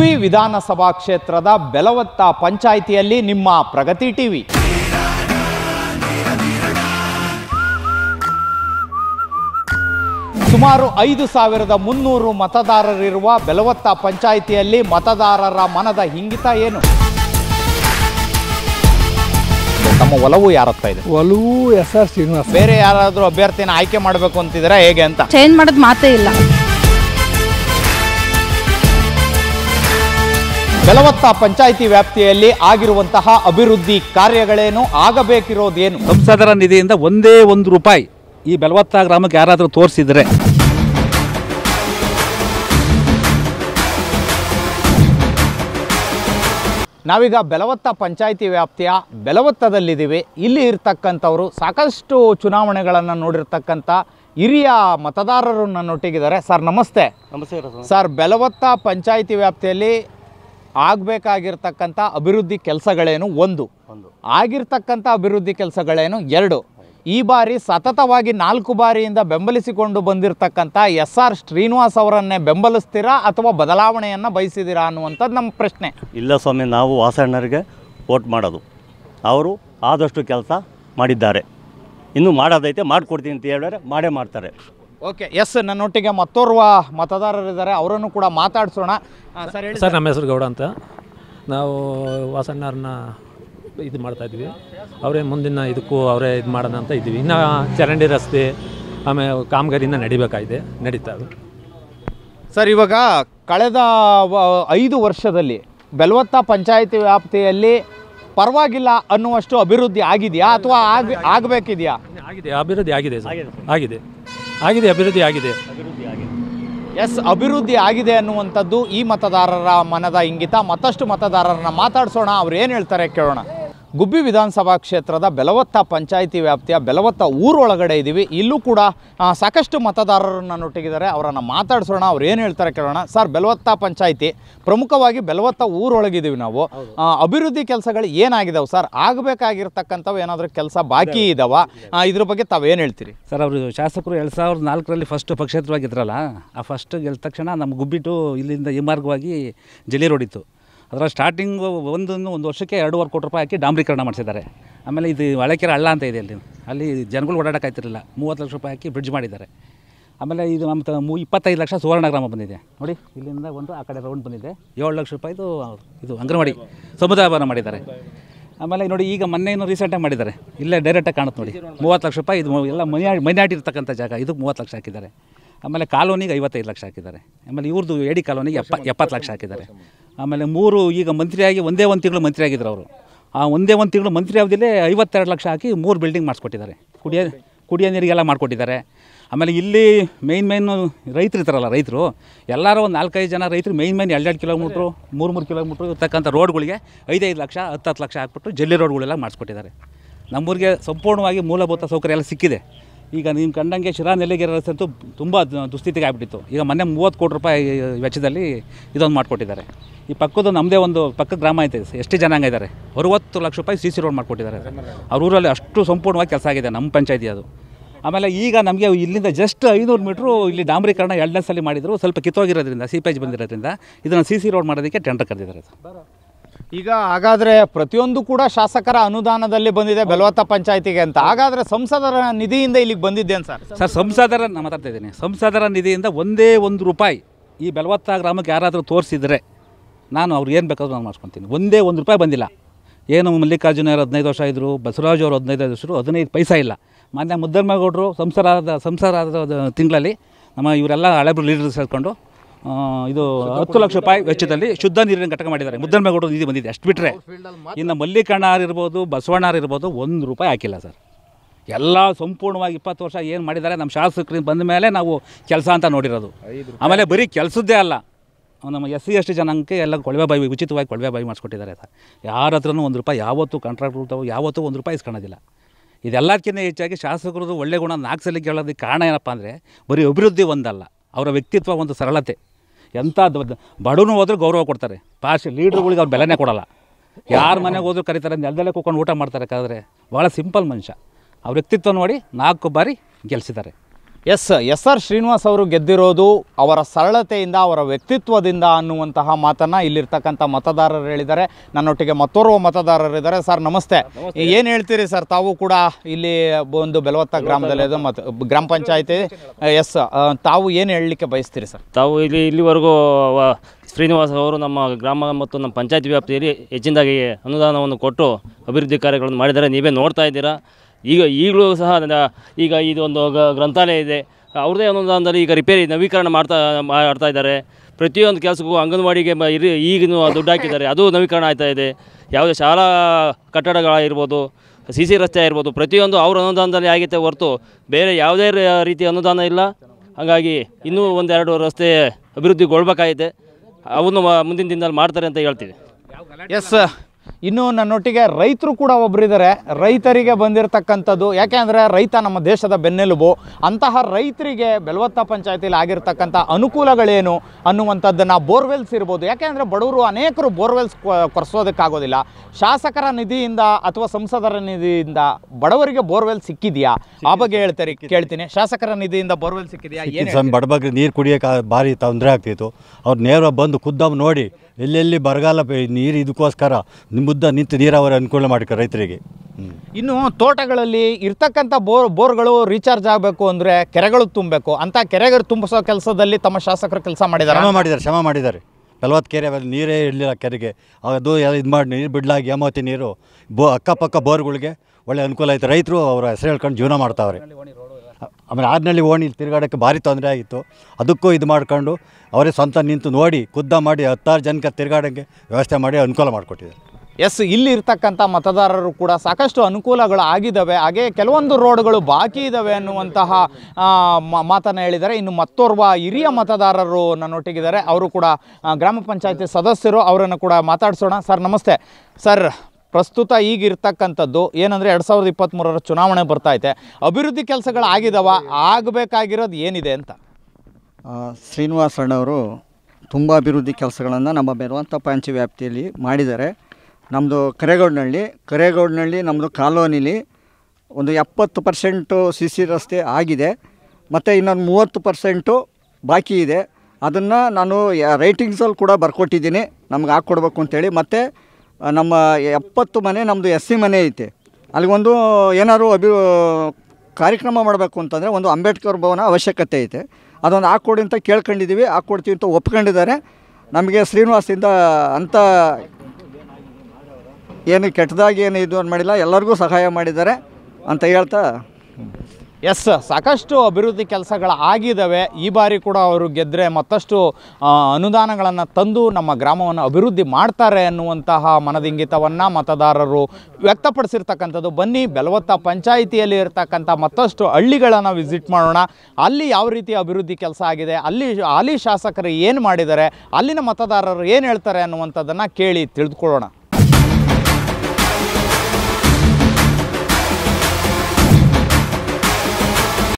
ಉಡುಪಿ ವಿಧಾನಸಭಾ ಕ್ಷೇತ್ರದ ಬೆಲವತ್ತ ಪಂಚಾಯಿತಿಯಲ್ಲಿ ನಿಮ್ಮ ಪ್ರಗತಿ ಟಿವಿ ಸುಮಾರು ಐದು ಸಾವಿರದ ಮುನ್ನೂರು ಮತದಾರರಿರುವ ಬೆಲವತ್ತ ಪಂಚಾಯಿತಿಯಲ್ಲಿ ಮತದಾರರ ಮನದ ಹಿಂಗಿತ ಏನು ತಮ್ಮ ಒಲವು ಯಾರತ್ತ ಇದೆ ಒಲವು ಎಸ್ ಆರ್ ಬೇರೆ ಯಾರಾದರೂ ಅಭ್ಯರ್ಥಿನ ಆಯ್ಕೆ ಮಾಡಬೇಕು ಅಂತಿದ್ರೆ ಹೇಗೆ ಅಂತ ಚೇಂಜ್ ಮಾಡೋದು ಮಾತೇ ಇಲ್ಲ ಬೆಲವತ್ತ ಪಂಚಾಯಿತಿ ವ್ಯಾಪ್ತಿಯಲ್ಲಿ ಆಗಿರುವಂತಹ ಅಭಿವೃದ್ಧಿ ಕಾರ್ಯಗಳೇನು ಆಗಬೇಕಿರೋದೇನು ಸಂಸದರ ನಿಧಿಯಿಂದ ಒಂದೇ ಒಂದು ರೂಪಾಯಿ ಈ ಬೆಲವತ್ತ ಗ್ರಾಮಕ್ಕೆ ಯಾರಾದರೂ ತೋರಿಸಿದರೆ ನಾವೀಗ ಬೆಲವತ್ತ ಪಂಚಾಯಿತಿ ವ್ಯಾಪ್ತಿಯ ಬೆಲವತ್ತದಲ್ಲಿದ್ದೀವಿ ಇಲ್ಲಿ ಇರ್ತಕ್ಕಂಥವರು ಸಾಕಷ್ಟು ಚುನಾವಣೆಗಳನ್ನು ನೋಡಿರ್ತಕ್ಕಂಥ ಹಿರಿಯ ಮತದಾರರು ನನ್ನೊಟ್ಟಿಗಿದ್ದಾರೆ ಸರ್ ನಮಸ್ತೆ ನಮಸ್ತೆ ಸರ್ ಬೆಲವತ್ತ ಪಂಚಾಯಿತಿ ವ್ಯಾಪ್ತಿಯಲ್ಲಿ ಆಗಬೇಕಾಗಿರ್ತಕ್ಕಂಥ ಅಭಿವೃದ್ಧಿ ಕೆಲಸಗಳೇನು ಒಂದು ಒಂದು ಆಗಿರ್ತಕ್ಕಂಥ ಅಭಿವೃದ್ಧಿ ಕೆಲಸಗಳೇನು ಎರಡು ಈ ಬಾರಿ ಸತತವಾಗಿ ನಾಲ್ಕು ಬಾರಿಯಿಂದ ಬೆಂಬಲಿಸಿಕೊಂಡು ಬಂದಿರತಕ್ಕಂಥ ಎಸ್ ಆರ್ ಶ್ರೀನಿವಾಸ್ ಅವರನ್ನೇ ಬೆಂಬಲಿಸ್ತೀರಾ ಅಥವಾ ಬದಲಾವಣೆಯನ್ನು ಬಯಸಿದ್ದೀರಾ ಅನ್ನುವಂಥದ್ದು ನಮ್ಮ ಪ್ರಶ್ನೆ ಇಲ್ಲ ಸ್ವಾಮಿ ನಾವು ವಾಸಣ್ಣರಿಗೆ ವೋಟ್ ಮಾಡೋದು ಅವರು ಆದಷ್ಟು ಕೆಲಸ ಮಾಡಿದ್ದಾರೆ ಇನ್ನು ಮಾಡೋದೈತೆ ಮಾಡಿಕೊಡ್ತೀನಿ ಅಂತ ಹೇಳಿದ್ರೆ ಮಾಡೇ ಮಾಡ್ತಾರೆ ಓಕೆ ಎಸ್ ನನ್ನೊಟ್ಟಿಗೆ ಮತ್ತೋರ್ವ ಮತದಾರರಿದ್ದಾರೆ ಅವರನ್ನು ಕೂಡ ಮಾತಾಡಿಸೋಣ ಸರ್ ಹೇಳಿ ಸರ್ ನಮ್ಮ ಹೆಸರು ಗೌಡ ಅಂತ ನಾವು ವಾಸಣ್ಣರನ್ನ ಇದು ಮಾಡ್ತಾ ಮಾಡ್ತಾಯಿದ್ವಿ ಅವರೇ ಮುಂದಿನ ಇದಕ್ಕೂ ಅವರೇ ಇದು ಮಾಡೋಣ ಅಂತ ಇದ್ದೀವಿ ಇನ್ನು ಚರಂಡಿ ರಸ್ತೆ ಆಮೇಲೆ ಕಾಮಗಾರಿಯಿಂದ ನಡಿಬೇಕಾಗಿದೆ ನಡೀತಾವೆ ಸರ್ ಇವಾಗ ಕಳೆದ ಐದು ವರ್ಷದಲ್ಲಿ ಬೆಲ್ವತ್ತ ಪಂಚಾಯತಿ ವ್ಯಾಪ್ತಿಯಲ್ಲಿ ಪರವಾಗಿಲ್ಲ ಅನ್ನುವಷ್ಟು ಅಭಿವೃದ್ಧಿ ಆಗಿದೆಯಾ ಅಥವಾ ಆಗ ಆಗಬೇಕಿದೆಯಾ ಆಗಿದೆ ಅಭಿವೃದ್ಧಿ ಆಗಿದೆ ಸರ್ ಆಗಿದೆ ಆಗಿದೆ ಅಭಿವೃದ್ಧಿ ಆಗಿದೆ ಎಸ್ ಅಭಿವೃದ್ಧಿ ಆಗಿದೆ ಅನ್ನುವಂಥದ್ದು ಈ ಮತದಾರರ ಮನದ ಇಂಗಿತ ಮತ್ತಷ್ಟು ಮತದಾರರನ್ನ ಮಾತಾಡಿಸೋಣ ಅವ್ರು ಏನು ಹೇಳ್ತಾರೆ ಕೇಳೋಣ ಗುಬ್ಬಿ ವಿಧಾನಸಭಾ ಕ್ಷೇತ್ರದ ಬೆಲವತ್ತ ಪಂಚಾಯಿತಿ ವ್ಯಾಪ್ತಿಯ ಬೆಲವತ್ತ ಊರೊಳಗಡೆ ಇದ್ದೀವಿ ಇಲ್ಲೂ ಕೂಡ ಸಾಕಷ್ಟು ಮತದಾರರನ್ನು ನೊಟ್ಟಿಗಿದ್ದಾರೆ ಅವರನ್ನು ಮಾತಾಡಿಸೋಣ ಅವ್ರು ಏನು ಹೇಳ್ತಾರೆ ಕೇಳೋಣ ಸರ್ ಬೆಲವತ್ತ ಪಂಚಾಯಿತಿ ಪ್ರಮುಖವಾಗಿ ಬೆಲವತ್ತ ಊರೊಳಗಿದ್ದೀವಿ ನಾವು ಅಭಿವೃದ್ಧಿ ಕೆಲಸಗಳು ಏನಾಗಿದ್ದಾವೆ ಸರ್ ಆಗಬೇಕಾಗಿರ್ತಕ್ಕಂಥವು ಏನಾದರೂ ಕೆಲಸ ಬಾಕಿ ಇದಾವ ಇದ್ರ ಬಗ್ಗೆ ತಾವೇನು ಹೇಳ್ತೀರಿ ಸರ್ ಅವರು ಶಾಸಕರು ಎರಡು ಸಾವಿರದ ನಾಲ್ಕರಲ್ಲಿ ಫಸ್ಟ್ ಪಕ್ಷೇತ್ರವಾಗಿದ್ರಲ್ಲ ಆ ಫಸ್ಟ್ ಗೆಲ್ದ ತಕ್ಷಣ ನಮ್ಮ ಗುಬ್ಬಿಟ್ಟು ಇಲ್ಲಿಂದ ಈ ಮಾರ್ಗವಾಗಿ ಜಲಿ ರೋಡಿತ್ತು ಅದರ ಸ್ಟಾರ್ಟಿಂಗು ಒಂದೊಂದು ಒಂದು ವರ್ಷಕ್ಕೆ ಎರಡೂವರೆ ಕೋಟಿ ರೂಪಾಯಿ ಹಾಕಿ ಡಾಂಬ್ರೀಕರಣ ಮಾಡಿಸಿದ್ದಾರೆ ಆಮೇಲೆ ಇದು ಹಳೆಕೆರೆ ಹಳ್ಳ ಅಂತ ಇದೆ ಅಲ್ಲಿ ಅಲ್ಲಿ ಜನಗಳು ಓಡಾಡೋಕ್ಕಾಯ್ತಿರಲಿಲ್ಲ ಮೂವತ್ತು ಲಕ್ಷ ರೂಪಾಯಿ ಹಾಕಿ ಬ್ರಿಡ್ಜ್ ಮಾಡಿದ್ದಾರೆ ಆಮೇಲೆ ಇದು ನಮ್ಮ ಮೂ ಇಪ್ಪತ್ತೈದು ಲಕ್ಷ ಸುವರ್ಣ ಗ್ರಾಮ ಬಂದಿದೆ ನೋಡಿ ಇಲ್ಲಿಂದ ಒಂದು ಆ ಕಡೆ ರೌಂಡ್ ಬಂದಿದೆ ಏಳು ಲಕ್ಷ ರೂಪಾಯಿದು ಇದು ಅಂಗನವಾಡಿ ಸಮುದಾಯ ಭವನ ಮಾಡಿದ್ದಾರೆ ಆಮೇಲೆ ನೋಡಿ ಈಗ ಮೊನ್ನೆಯನ್ನು ರೀಸೆಂಟಾಗಿ ಮಾಡಿದ್ದಾರೆ ಇಲ್ಲೇ ಡೈರೆಕ್ಟಾಗಿ ಕಾಣುತ್ತೆ ನೋಡಿ ಮೂವತ್ತು ಲಕ್ಷ ರೂಪಾಯಿ ಇದು ಎಲ್ಲ ಮೈನಾರಿಟಿ ಮನೆಯಾಟಿರ್ತಕ್ಕಂಥ ಜಾಗ ಇದಕ್ಕೆ ಮೂವತ್ತು ಲಕ್ಷ ಹಾಕಿದ್ದಾರೆ ಆಮೇಲೆ ಕಾಲೋನಿಗೆ ಐವತ್ತೈದು ಲಕ್ಷ ಹಾಕಿದ್ದಾರೆ ಆಮೇಲೆ ಇವ್ರದ್ದು ಎಡಿ ಕಾಲೋನಿಗೆ ಎಪ್ಪ ಎಪ್ಪತ್ತು ಲಕ್ಷ ಹಾಕಿದ್ದಾರೆ ಆಮೇಲೆ ಮೂರು ಈಗ ಮಂತ್ರಿಯಾಗಿ ಒಂದೇ ಒಂದು ತಿಂಗಳು ಮಂತ್ರಿ ಆಗಿದ್ರು ಅವರು ಆ ಒಂದೇ ಒಂದು ತಿಂಗಳು ಮಂತ್ರಿ ಅವಧಿಲೇ ಐವತ್ತೆರಡು ಲಕ್ಷ ಹಾಕಿ ಮೂರು ಬಿಲ್ಡಿಂಗ್ ಮಾಡಿಸ್ಕೊಟ್ಟಿದ್ದಾರೆ ಕುಡಿಯ ಕುಡಿಯೋ ನೀರಿಗೆಲ್ಲ ಮಾಡಿಕೊಟ್ಟಿದ್ದಾರೆ ಆಮೇಲೆ ಇಲ್ಲಿ ಮೈನ್ ಮೇಯ್ನು ರೈತರು ಇರ್ತಾರಲ್ಲ ರೈತರು ಎಲ್ಲರೂ ಒಂದು ನಾಲ್ಕೈದು ಜನ ರೈತರು ಮೈನ್ ಮೈನ್ ಎರಡೆರಡು ಕಿಲೋಮೀಟ್ರು ಮೂರು ಮೂರು ಕಿಲೋಮೀಟ್ರು ಇರ್ತಕ್ಕಂಥ ರೋಡ್ಗಳಿಗೆ ಐದೈದು ಲಕ್ಷ ಹತ್ತು ಹತ್ತು ಲಕ್ಷ ಹಾಕ್ಬಿಟ್ಟು ಜಲ್ಲಿ ರೋಡ್ಗಳೆಲ್ಲ ಮಾಡಿಸ್ಕೊಟ್ಟಿದ್ದಾರೆ ನಮ್ಮೂರಿಗೆ ಸಂಪೂರ್ಣವಾಗಿ ಮೂಲಭೂತ ಸೌಕರ್ಯ ಎಲ್ಲ ಸಿಕ್ಕಿದೆ ಈಗ ನಿಮ್ಮ ಕಂಡಂಗೆ ಶಿರಾ ಅಂತೂ ತುಂಬ ದುಸ್ಥಿತಿಗೆ ಆಗ್ಬಿಟ್ಟಿತ್ತು ಈಗ ಮೊನ್ನೆ ಮೂವತ್ತು ಕೋಟಿ ರೂಪಾಯಿ ವೆಚ್ಚದಲ್ಲಿ ಇದೊಂದು ಮಾಡಿಕೊಟ್ಟಿದ್ದಾರೆ ಈ ಪಕ್ಕದ ನಮ್ಮದೇ ಒಂದು ಪಕ್ಕ ಗ್ರಾಮ ಐತೆ ಎಷ್ಟು ಜನಾಂಗ ಇದ್ದಾರೆ ಅರುವತ್ತು ಲಕ್ಷ ರೂಪಾಯಿ ಸಿ ಸಿ ರೋಡ್ ಮಾಡಿಕೊಟ್ಟಿದ್ದಾರೆ ಅವ್ರ ಊರಲ್ಲಿ ಅಷ್ಟು ಸಂಪೂರ್ಣವಾಗಿ ಕೆಲಸ ಆಗಿದೆ ನಮ್ಮ ಪಂಚಾಯತಿ ಅದು ಆಮೇಲೆ ಈಗ ನಮಗೆ ಇಲ್ಲಿಂದ ಜಸ್ಟ್ ಐನೂರು ಮೀಟ್ರು ಇಲ್ಲಿ ಡಾಂಬರೀಕರಣ ಎರಡನೇ ಸಲ ಮಾಡಿದರು ಸ್ವಲ್ಪ ಕಿತ್ತೋಗಿರೋದ್ರಿಂದ ಪೇಜ್ ಬಂದಿರೋದ್ರಿಂದ ಇದನ್ನು ಸಿ ಸಿ ರೋಡ್ ಮಾಡೋದಕ್ಕೆ ಟೆಂಡರ್ ಕರೆದಿದ್ದಾರೆ ಈಗ ಹಾಗಾದರೆ ಪ್ರತಿಯೊಂದು ಕೂಡ ಶಾಸಕರ ಅನುದಾನದಲ್ಲಿ ಬಂದಿದೆ ಬೆಲವತ್ತ ಪಂಚಾಯತಿಗೆ ಅಂತ ಹಾಗಾದ್ರೆ ಸಂಸದರ ನಿಧಿಯಿಂದ ಇಲ್ಲಿಗೆ ಬಂದಿದ್ದೇನೆ ಸರ್ ಸರ್ ಸಂಸದರ ನಾನು ಮಾತಾಡ್ತಾ ಇದ್ದೀನಿ ಸಂಸದರ ನಿಧಿಯಿಂದ ಒಂದೇ ಒಂದು ರೂಪಾಯಿ ಈ ಬೆಲವತ್ತ ಗ್ರಾಮಕ್ಕೆ ಯಾರಾದರೂ ತೋರಿಸಿದರೆ ನಾನು ಅವ್ರು ಏನು ಬೇಕಾದ್ರೂ ನಾನು ಮಾಡ್ಕೊತೀನಿ ಒಂದೇ ಒಂದು ರೂಪಾಯಿ ಬಂದಿಲ್ಲ ಏನು ಮಲ್ಲಿಕಾರ್ಜುನ ಅವರು ಹದಿನೈದು ವರ್ಷ ಇದ್ದರು ಬಸವರಾಜ್ ಅವರು ಹದಿನೈದು ಇದ್ದರು ಹದಿನೈದು ಪೈಸಾ ಇಲ್ಲ ಮಾನ್ಯ ಮುದ್ದರ್ಮೇಗೌಡರು ಸಂಸದರಾದ ಸಂಸದರಾದ ತಿಂಗಳಲ್ಲಿ ನಮ್ಮ ಇವರೆಲ್ಲ ಹಳೆಬ್ರು ಲೀಡರ್ಸ್ ಹೇಳ್ಕೊಂಡು ಇದು ಹತ್ತು ಲಕ್ಷ ರೂಪಾಯಿ ವೆಚ್ಚದಲ್ಲಿ ಶುದ್ಧ ನೀರಿನ ಘಟಕ ಮಾಡಿದ್ದಾರೆ ಮುದ್ದನಮೇಗೌಡ ನಿಧಿ ಬಂದಿದೆ ಅಷ್ಟು ಬಿಟ್ಟರೆ ಇನ್ನು ಮಲ್ಲಿಕಣ್ಣಾರ್ ಇರ್ಬೋದು ಬಸವಣ್ಣಾರ್ ಇರ್ಬೋದು ಒಂದು ರೂಪಾಯಿ ಹಾಕಿಲ್ಲ ಸರ್ ಎಲ್ಲ ಸಂಪೂರ್ಣವಾಗಿ ಇಪ್ಪತ್ತು ವರ್ಷ ಏನು ಮಾಡಿದ್ದಾರೆ ನಮ್ಮ ಶಾಸಕರಿಂದ ಬಂದ ಮೇಲೆ ನಾವು ಕೆಲಸ ಅಂತ ನೋಡಿರೋದು ಆಮೇಲೆ ಬರೀ ಕೆಲಸದ್ದೇ ಅಲ್ಲ ನಮ್ಮ ಎಸ್ ಸಿ ಎಸ್ ಟಿ ಜನಕ್ಕೆ ಎಲ್ಲ ಕೊಳವೆ ಬಾಯಿ ಉಚಿತವಾಗಿ ಕೊಳವೆ ಬಾಯಿ ಮಾಡಿಸ್ಕೊಟ್ಟಿದ್ದಾರೆ ಸರ್ ಯಾರ ಹತ್ರನೂ ಒಂದು ರೂಪಾಯಿ ಯಾವತ್ತೂ ಕಾಂಟ್ರಾಕ್ಟ್ ತಾವು ಯಾವತ್ತೂ ಒಂದು ರೂಪಾಯಿ ಇಸ್ಕೊಳ್ಳೋದಿಲ್ಲ ಇದೆಲ್ಲದಕ್ಕಿಂತ ಹೆಚ್ಚಾಗಿ ಶಾಸಕರದ್ದು ಒಳ್ಳೆ ಗುಣ ನಾಲ್ಕು ಸಲ ಕೇಳೋದಕ್ಕೆ ಕಾರಣ ಏನಪ್ಪ ಅಂದರೆ ಬರೀ ಅಭಿವೃದ್ಧಿ ಒಂದಲ್ಲ ಅವರ ವ್ಯಕ್ತಿತ್ವ ಒಂದು ಸರಳತೆ ಎಂಥ ಬಡವನು ಹೋದ್ರೆ ಗೌರವ ಕೊಡ್ತಾರೆ ಪಾಶ್ ಲೀಡ್ರ್ಗಳಿಗೆ ಅವ್ರು ಬೆಲೆನೇ ಕೊಡೋಲ್ಲ ಯಾರ ಮನೆಗೆ ಹೋದ್ರು ಕರೀತಾರೆ ನೆಲದಲ್ಲೇ ಕೂಕೊಂಡು ಊಟ ಮಾಡ್ತಾರೆ ಯಾಕಂದರೆ ಭಾಳ ಸಿಂಪಲ್ ಮನುಷ್ಯ ಅವ್ರ ವ್ಯಕ್ತಿತ್ವ ನೋಡಿ ನಾಲ್ಕು ಬಾರಿ ಗೆಲ್ಸಿದ್ದಾರೆ ಎಸ್ ಎಸ್ ಆರ್ ಶ್ರೀನಿವಾಸ್ ಅವರು ಗೆದ್ದಿರೋದು ಅವರ ಸರಳತೆಯಿಂದ ಅವರ ವ್ಯಕ್ತಿತ್ವದಿಂದ ಅನ್ನುವಂತಹ ಮಾತನ್ನು ಇಲ್ಲಿರ್ತಕ್ಕಂಥ ಮತದಾರರು ಹೇಳಿದ್ದಾರೆ ನನ್ನೊಟ್ಟಿಗೆ ಮತ್ತೋರ್ವ ಮತದಾರರಿದ್ದಾರೆ ಸರ್ ನಮಸ್ತೆ ಏನು ಹೇಳ್ತೀರಿ ಸರ್ ತಾವು ಕೂಡ ಇಲ್ಲಿ ಒಂದು ಬೆಲವತ್ತ ಗ್ರಾಮದಲ್ಲಿ ಮತ್ತು ಗ್ರಾಮ ಪಂಚಾಯತಿ ಎಸ್ ತಾವು ಏನು ಹೇಳಲಿಕ್ಕೆ ಬಯಸ್ತೀರಿ ಸರ್ ತಾವು ಇಲ್ಲಿ ಇಲ್ಲಿವರೆಗೂ ಶ್ರೀನಿವಾಸ್ ಅವರು ನಮ್ಮ ಗ್ರಾಮ ಮತ್ತು ನಮ್ಮ ಪಂಚಾಯತ್ ವ್ಯಾಪ್ತಿಯಲ್ಲಿ ಹೆಚ್ಚಿನದಾಗಿ ಅನುದಾನವನ್ನು ಕೊಟ್ಟು ಅಭಿವೃದ್ಧಿ ಕಾರ್ಯಗಳನ್ನು ಮಾಡಿದ್ದಾರೆ ನೀವೇ ನೋಡ್ತಾ ಇದ್ದೀರಾ ಈಗ ಈಗಲೂ ಸಹ ಈಗ ಇದೊಂದು ಗ್ರಂಥಾಲಯ ಇದೆ ಅವ್ರದೇ ಒಂದೊಂದು ಅಂದರೆ ಈಗ ರಿಪೇರಿ ನವೀಕರಣ ಮಾಡ್ತಾ ಮಾಡ್ತಾ ಇದ್ದಾರೆ ಪ್ರತಿಯೊಂದು ಕೆಲಸಕ್ಕೂ ಅಂಗನವಾಡಿಗೆ ಇರಿ ಈಗಿನ ದುಡ್ಡು ಹಾಕಿದ್ದಾರೆ ಅದು ನವೀಕರಣ ಆಗ್ತಾ ಇದೆ ಯಾವುದೇ ಶಾಲಾ ಕಟ್ಟಡಗಳಾಗಿರ್ಬೋದು ಸಿ ಸಿ ರಸ್ತೆ ಆಗಿರ್ಬೋದು ಪ್ರತಿಯೊಂದು ಅವ್ರ ಅನುದಾನದಲ್ಲಿ ಆಗೈತೆ ಹೊರತು ಬೇರೆ ಯಾವುದೇ ರೀತಿ ಅನುದಾನ ಇಲ್ಲ ಹಾಗಾಗಿ ಇನ್ನೂ ಒಂದೆರಡು ರಸ್ತೆ ಅಭಿವೃದ್ಧಿಗೊಳ್ಬೇಕಾಗಿದೆ ಅವನ್ನು ಮುಂದಿನ ದಿನದಲ್ಲಿ ಮಾಡ್ತಾರೆ ಅಂತ ಹೇಳ್ತೀವಿ ಎಸ್ ಇನ್ನು ನನ್ನೊಟ್ಟಿಗೆ ರೈತರು ಕೂಡ ಒಬ್ಬರಿದ್ದಾರೆ ರೈತರಿಗೆ ಬಂದಿರತಕ್ಕಂಥದ್ದು ಯಾಕೆ ಅಂದರೆ ರೈತ ನಮ್ಮ ದೇಶದ ಬೆನ್ನೆಲುಬು ಅಂತಹ ರೈತರಿಗೆ ಬೆಲವತ್ತ ಪಂಚಾಯತಿಲಿ ಆಗಿರ್ತಕ್ಕಂಥ ಅನುಕೂಲಗಳೇನು ಅನ್ನುವಂಥದ್ದನ್ನು ಬೋರ್ವೆಲ್ಸ್ ಇರ್ಬೋದು ಯಾಕೆ ಅಂದರೆ ಬಡವರು ಅನೇಕರು ಬೋರ್ವೆಲ್ಸ್ ಕೊರೆಸೋದಕ್ಕಾಗೋದಿಲ್ಲ ಶಾಸಕರ ನಿಧಿಯಿಂದ ಅಥವಾ ಸಂಸದರ ನಿಧಿಯಿಂದ ಬಡವರಿಗೆ ಬೋರ್ವೆಲ್ ಸಿಕ್ಕಿದೆಯಾ ಆ ಬಗ್ಗೆ ಹೇಳ್ತಾರೆ ಕೇಳ್ತೀನಿ ಶಾಸಕರ ನಿಧಿಯಿಂದ ಬೋರ್ವೆಲ್ ಸಿಕ್ಕಿದೆಯಾ ಬಡಬಗ್ರಿಗೆ ನೀರು ಕುಡಿಯೋಕೆ ಭಾರಿ ತೊಂದರೆ ಆಗ್ತಿತ್ತು ಅವ್ರು ನೇರ ಬಂದು ಖುದ್ದಾಗಿ ನೋಡಿ ಎಲ್ಲೆಲ್ಲಿ ಬರಗಾಲ ನೀರು ಇದಕ್ಕೋಸ್ಕರ ನಿಮ್ಮ ಮುದ್ದ ನಿಂತು ನೀರಾವರಿ ಅನುಕೂಲ ಮಾಡ್ಕೊ ರೈತರಿಗೆ ಇನ್ನು ತೋಟಗಳಲ್ಲಿ ಇರ್ತಕ್ಕಂಥ ಬೋರ್ ಬೋರ್ಗಳು ರೀಚಾರ್ಜ್ ಆಗಬೇಕು ಅಂದರೆ ಕೆರೆಗಳು ತುಂಬಬೇಕು ಅಂತ ಕೆರೆಗಳು ತುಂಬಿಸೋ ಕೆಲಸದಲ್ಲಿ ತಮ್ಮ ಶಾಸಕರು ಕೆಲಸ ಮಾಡಿದ್ದಾರೆ ಶ್ರಮ ಮಾಡಿದ್ದಾರೆ ಶ್ರಮ ಮಾಡಿದ್ದಾರೆ ನಲವತ್ತು ಕೆರೆ ನೀರೇ ಇರಲಿಲ್ಲ ಕೆರೆಗೆ ಅದು ಇದು ಮಾಡಿ ನೀರು ಬಿಡ್ಲಾಗಿ ಯಮಾವತಿ ನೀರು ಬೋ ಅಕ್ಕಪಕ್ಕ ಬೋರ್ಗಳಿಗೆ ಒಳ್ಳೆ ಅನುಕೂಲ ಆಯಿತು ರೈತರು ಅವರ ಹೆಸರು ಹೇಳ್ಕೊಂಡು ಜೀವನ ಮಾಡ್ತಾವ್ರೆ ಆಮೇಲೆ ಆದ್ನಲ್ಲಿ ಓಣಿ ತಿರುಗಾಡೋಕ್ಕೆ ಭಾರಿ ತೊಂದರೆ ಆಗಿತ್ತು ಅದಕ್ಕೂ ಇದು ಮಾಡ್ಕೊಂಡು ಅವರೇ ಸ್ವಂತ ನಿಂತು ನೋಡಿ ಖುದ್ದ ಮಾಡಿ ಹತ್ತಾರು ಜನಕ್ಕೆ ತಿರುಗಾಡೋಕ್ಕೆ ವ್ಯವಸ್ಥೆ ಮಾಡಿ ಅನುಕೂಲ ಮಾಡಿಕೊಟ್ಟಿದ್ದಾರೆ ಎಸ್ ಇಲ್ಲಿ ಇರ್ತಕ್ಕಂಥ ಮತದಾರರು ಕೂಡ ಸಾಕಷ್ಟು ಅನುಕೂಲಗಳು ಆಗಿದ್ದಾವೆ ಹಾಗೆ ಕೆಲವೊಂದು ರೋಡ್ಗಳು ಬಾಕಿ ಇದ್ದಾವೆ ಅನ್ನುವಂತಹ ಮಾತನ್ನು ಹೇಳಿದ್ದಾರೆ ಇನ್ನು ಮತ್ತೋರ್ವ ಹಿರಿಯ ಮತದಾರರು ನನ್ನೊಟ್ಟಿಗಿದ್ದಾರೆ ಅವರು ಕೂಡ ಗ್ರಾಮ ಪಂಚಾಯತಿ ಸದಸ್ಯರು ಅವರನ್ನು ಕೂಡ ಮಾತಾಡಿಸೋಣ ಸರ್ ನಮಸ್ತೆ ಸರ್ ಪ್ರಸ್ತುತ ಈಗ ಏನಂದರೆ ಎರಡು ಸಾವಿರದ ಇಪ್ಪತ್ತ್ಮೂರರ ಚುನಾವಣೆ ಬರ್ತಾಯಿದೆ ಅಭಿವೃದ್ಧಿ ಕೆಲಸಗಳು ಆಗಿದಾವ ಆಗಬೇಕಾಗಿರೋದು ಏನಿದೆ ಅಂತ ಶ್ರೀನಿವಾಸಣ್ಣವರು ತುಂಬ ಅಭಿವೃದ್ಧಿ ಕೆಲಸಗಳನ್ನು ನಮ್ಮ ಬೆಲವಂತ ಪಂಚ ವ್ಯಾಪ್ತಿಯಲ್ಲಿ ಮಾಡಿದ್ದಾರೆ ನಮ್ಮದು ಕರೇಗೌಡನಹಳ್ಳಿ ಕರೇಗೌಡನಹಳ್ಳಿ ನಮ್ಮದು ಕಾಲೋನಿಲಿ ಒಂದು ಎಪ್ಪತ್ತು ಪರ್ಸೆಂಟು ಸಿ ಸಿ ರಸ್ತೆ ಆಗಿದೆ ಮತ್ತು ಇನ್ನೊಂದು ಮೂವತ್ತು ಪರ್ಸೆಂಟು ಬಾಕಿ ಇದೆ ಅದನ್ನು ನಾನು ರೈಟಿಂಗ್ಸಲ್ಲಿ ಕೂಡ ಬರ್ಕೊಟ್ಟಿದ್ದೀನಿ ನಮ್ಗೆ ಹಾಕ್ಕೊಡ್ಬೇಕು ಅಂತೇಳಿ ಮತ್ತು ನಮ್ಮ ಎಪ್ಪತ್ತು ಮನೆ ನಮ್ಮದು ಎಸ್ ಸಿ ಮನೆ ಐತೆ ಅಲ್ಲಿಗೊಂದು ಏನಾದ್ರು ಅಭಿ ಕಾರ್ಯಕ್ರಮ ಮಾಡಬೇಕು ಅಂತಂದರೆ ಒಂದು ಅಂಬೇಡ್ಕರ್ ಭವನ ಅವಶ್ಯಕತೆ ಐತೆ ಅದೊಂದು ಹಾಕ್ಕೊಡಿ ಅಂತ ಕೇಳ್ಕೊಂಡಿದ್ದೀವಿ ಹಾಕ್ಕೊಡ್ತೀವಿ ಅಂತ ಒಪ್ಕೊಂಡಿದ್ದಾರೆ ನಮಗೆ ಶ್ರೀನಿವಾಸಿಂದ ಅಂಥ ಏನು ಕೆಟ್ಟದಾಗಿ ಏನು ಇದು ಅನ್ಮಾಡಿಲ್ಲ ಎಲ್ಲರಿಗೂ ಸಹಾಯ ಮಾಡಿದ್ದಾರೆ ಅಂತ ಹೇಳ್ತಾ ಎಸ್ ಸಾಕಷ್ಟು ಅಭಿವೃದ್ಧಿ ಕೆಲಸಗಳು ಆಗಿದ್ದಾವೆ ಈ ಬಾರಿ ಕೂಡ ಅವರು ಗೆದ್ದರೆ ಮತ್ತಷ್ಟು ಅನುದಾನಗಳನ್ನು ತಂದು ನಮ್ಮ ಗ್ರಾಮವನ್ನು ಅಭಿವೃದ್ಧಿ ಮಾಡ್ತಾರೆ ಅನ್ನುವಂತಹ ಮನದಿಂಗಿತವನ್ನು ಮತದಾರರು ವ್ಯಕ್ತಪಡಿಸಿರ್ತಕ್ಕಂಥದ್ದು ಬನ್ನಿ ಬೆಲವತ್ತ ಪಂಚಾಯಿತಿಯಲ್ಲಿ ಇರತಕ್ಕಂಥ ಮತ್ತಷ್ಟು ಹಳ್ಳಿಗಳನ್ನು ವಿಸಿಟ್ ಮಾಡೋಣ ಅಲ್ಲಿ ಯಾವ ರೀತಿ ಅಭಿವೃದ್ಧಿ ಕೆಲಸ ಆಗಿದೆ ಅಲ್ಲಿ ಅಲ್ಲಿ ಶಾಸಕರು ಏನು ಮಾಡಿದ್ದಾರೆ ಅಲ್ಲಿನ ಮತದಾರರು ಏನು ಹೇಳ್ತಾರೆ ಅನ್ನುವಂಥದ್ದನ್ನು ಕೇಳಿ ತಿಳಿದುಕೊಳ್ಳೋಣ